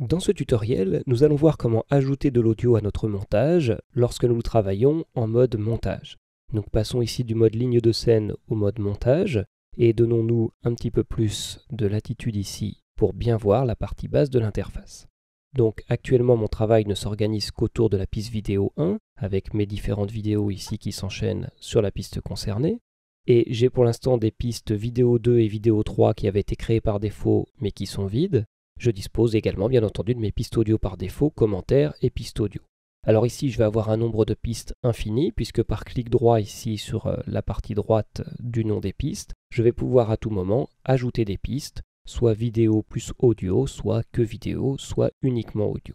Dans ce tutoriel, nous allons voir comment ajouter de l'audio à notre montage lorsque nous travaillons en mode montage. Nous passons ici du mode ligne de scène au mode montage et donnons-nous un petit peu plus de latitude ici pour bien voir la partie basse de l'interface. Donc actuellement mon travail ne s'organise qu'autour de la piste vidéo 1 avec mes différentes vidéos ici qui s'enchaînent sur la piste concernée. Et j'ai pour l'instant des pistes vidéo 2 et vidéo 3 qui avaient été créées par défaut mais qui sont vides. Je dispose également bien entendu de mes pistes audio par défaut, commentaires et pistes audio. Alors ici, je vais avoir un nombre de pistes infini, puisque par clic droit ici sur euh, la partie droite du nom des pistes, je vais pouvoir à tout moment ajouter des pistes, soit vidéo plus audio, soit que vidéo, soit uniquement audio.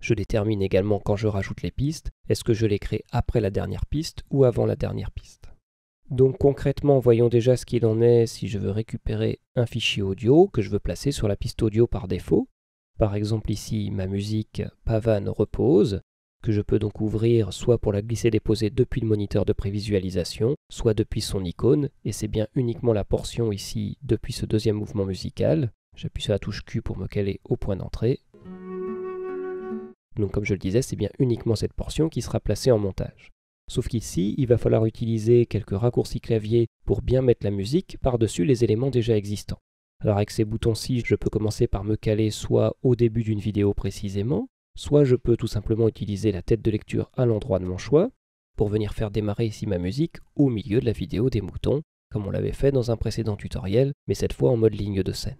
Je détermine également quand je rajoute les pistes, est-ce que je les crée après la dernière piste ou avant la dernière piste. Donc concrètement, voyons déjà ce qu'il en est si je veux récupérer un fichier audio que je veux placer sur la piste audio par défaut. Par exemple ici, ma musique Pavane repose, que je peux donc ouvrir soit pour la glisser-déposer depuis le moniteur de prévisualisation, soit depuis son icône, et c'est bien uniquement la portion ici depuis ce deuxième mouvement musical. J'appuie sur la touche Q pour me caler au point d'entrée. Donc comme je le disais, c'est bien uniquement cette portion qui sera placée en montage. Sauf qu'ici, il va falloir utiliser quelques raccourcis clavier pour bien mettre la musique par-dessus les éléments déjà existants. Alors avec ces boutons-ci, je peux commencer par me caler soit au début d'une vidéo précisément, soit je peux tout simplement utiliser la tête de lecture à l'endroit de mon choix pour venir faire démarrer ici ma musique au milieu de la vidéo des moutons, comme on l'avait fait dans un précédent tutoriel, mais cette fois en mode ligne de scène.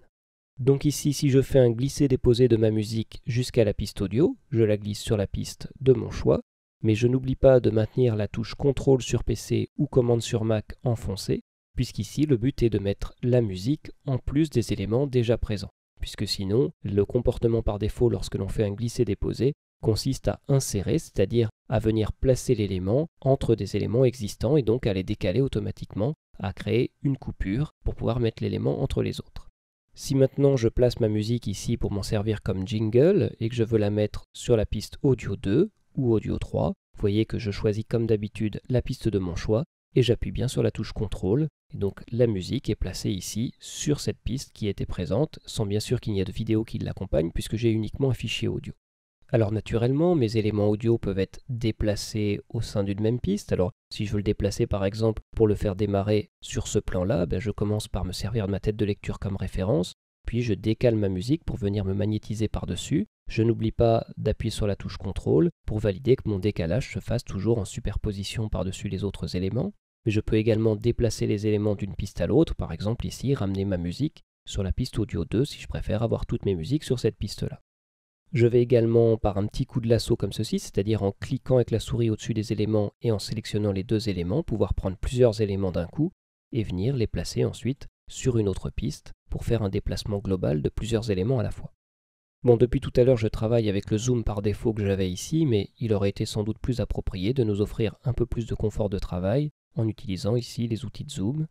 Donc ici, si je fais un glisser-déposer de ma musique jusqu'à la piste audio, je la glisse sur la piste de mon choix, mais je n'oublie pas de maintenir la touche contrôle sur PC ou commande sur Mac enfoncée, puisqu'ici le but est de mettre la musique en plus des éléments déjà présents, puisque sinon le comportement par défaut lorsque l'on fait un glisser-déposer consiste à insérer, c'est-à-dire à venir placer l'élément entre des éléments existants et donc à les décaler automatiquement, à créer une coupure pour pouvoir mettre l'élément entre les autres. Si maintenant je place ma musique ici pour m'en servir comme jingle et que je veux la mettre sur la piste audio 2, ou Audio 3. Vous voyez que je choisis comme d'habitude la piste de mon choix et j'appuie bien sur la touche contrôle. Et donc la musique est placée ici sur cette piste qui était présente, sans bien sûr qu'il n'y ait de vidéo qui l'accompagne puisque j'ai uniquement un fichier audio. Alors naturellement, mes éléments audio peuvent être déplacés au sein d'une même piste. Alors si je veux le déplacer par exemple pour le faire démarrer sur ce plan-là, ben, je commence par me servir de ma tête de lecture comme référence puis je décale ma musique pour venir me magnétiser par-dessus. Je n'oublie pas d'appuyer sur la touche Ctrl pour valider que mon décalage se fasse toujours en superposition par-dessus les autres éléments. Mais je peux également déplacer les éléments d'une piste à l'autre, par exemple ici ramener ma musique sur la piste audio 2 si je préfère avoir toutes mes musiques sur cette piste-là. Je vais également par un petit coup de lasso comme ceci, c'est-à-dire en cliquant avec la souris au-dessus des éléments et en sélectionnant les deux éléments, pouvoir prendre plusieurs éléments d'un coup et venir les placer ensuite sur une autre piste pour faire un déplacement global de plusieurs éléments à la fois. Bon, depuis tout à l'heure, je travaille avec le zoom par défaut que j'avais ici, mais il aurait été sans doute plus approprié de nous offrir un peu plus de confort de travail en utilisant ici les outils de zoom.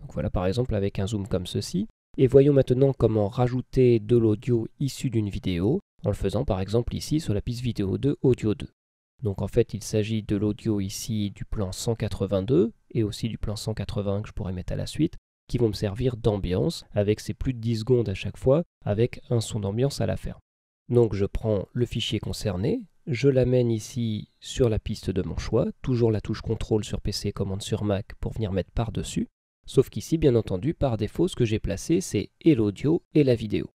Donc voilà par exemple avec un zoom comme ceci. Et voyons maintenant comment rajouter de l'audio issu d'une vidéo, en le faisant par exemple ici sur la piste vidéo 2 Audio 2. Donc en fait, il s'agit de l'audio ici du plan 182 et aussi du plan 180 que je pourrais mettre à la suite, qui vont me servir d'ambiance, avec ces plus de 10 secondes à chaque fois, avec un son d'ambiance à la faire. Donc je prends le fichier concerné, je l'amène ici sur la piste de mon choix, toujours la touche contrôle sur PC, commande sur Mac pour venir mettre par-dessus, sauf qu'ici bien entendu par défaut ce que j'ai placé c'est et l'audio et la vidéo.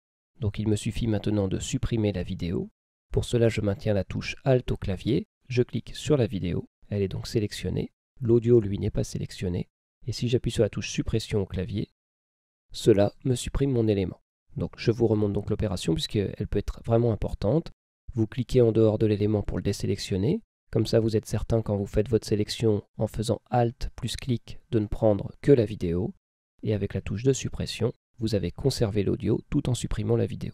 Donc il me suffit maintenant de supprimer la vidéo. Pour cela je maintiens la touche Alt au clavier, je clique sur la vidéo, elle est donc sélectionnée, l'audio lui n'est pas sélectionné, et si j'appuie sur la touche suppression au clavier, cela me supprime mon élément. Donc je vous remonte donc l'opération puisqu'elle peut être vraiment importante. Vous cliquez en dehors de l'élément pour le désélectionner. Comme ça, vous êtes certain quand vous faites votre sélection en faisant Alt plus clic de ne prendre que la vidéo. Et avec la touche de suppression, vous avez conservé l'audio tout en supprimant la vidéo.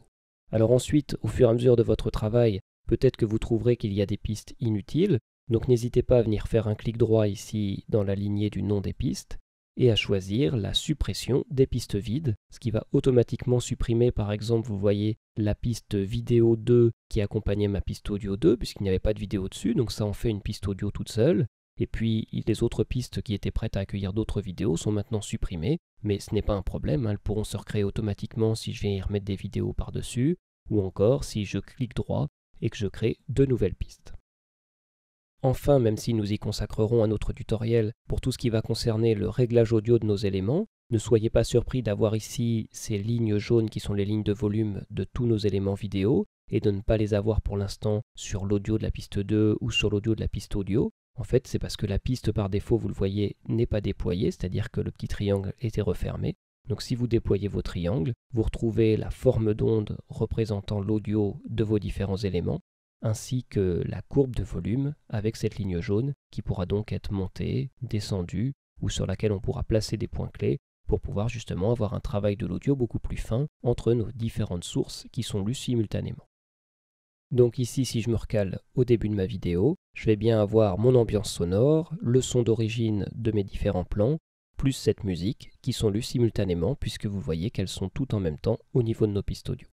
Alors ensuite, au fur et à mesure de votre travail, peut-être que vous trouverez qu'il y a des pistes inutiles. Donc n'hésitez pas à venir faire un clic droit ici dans la lignée du nom des pistes et à choisir la suppression des pistes vides, ce qui va automatiquement supprimer par exemple, vous voyez, la piste vidéo 2 qui accompagnait ma piste audio 2 puisqu'il n'y avait pas de vidéo dessus, donc ça en fait une piste audio toute seule. Et puis les autres pistes qui étaient prêtes à accueillir d'autres vidéos sont maintenant supprimées, mais ce n'est pas un problème, hein, elles pourront se recréer automatiquement si je viens y remettre des vidéos par-dessus, ou encore si je clique droit et que je crée de nouvelles pistes. Enfin, même si nous y consacrerons un autre tutoriel pour tout ce qui va concerner le réglage audio de nos éléments, ne soyez pas surpris d'avoir ici ces lignes jaunes qui sont les lignes de volume de tous nos éléments vidéo et de ne pas les avoir pour l'instant sur l'audio de la piste 2 ou sur l'audio de la piste audio. En fait, c'est parce que la piste par défaut, vous le voyez, n'est pas déployée, c'est-à-dire que le petit triangle était refermé. Donc si vous déployez vos triangles, vous retrouvez la forme d'onde représentant l'audio de vos différents éléments ainsi que la courbe de volume avec cette ligne jaune qui pourra donc être montée, descendue ou sur laquelle on pourra placer des points clés pour pouvoir justement avoir un travail de l'audio beaucoup plus fin entre nos différentes sources qui sont lues simultanément. Donc ici, si je me recale au début de ma vidéo, je vais bien avoir mon ambiance sonore, le son d'origine de mes différents plans, plus cette musique, qui sont lues simultanément puisque vous voyez qu'elles sont toutes en même temps au niveau de nos pistes audio.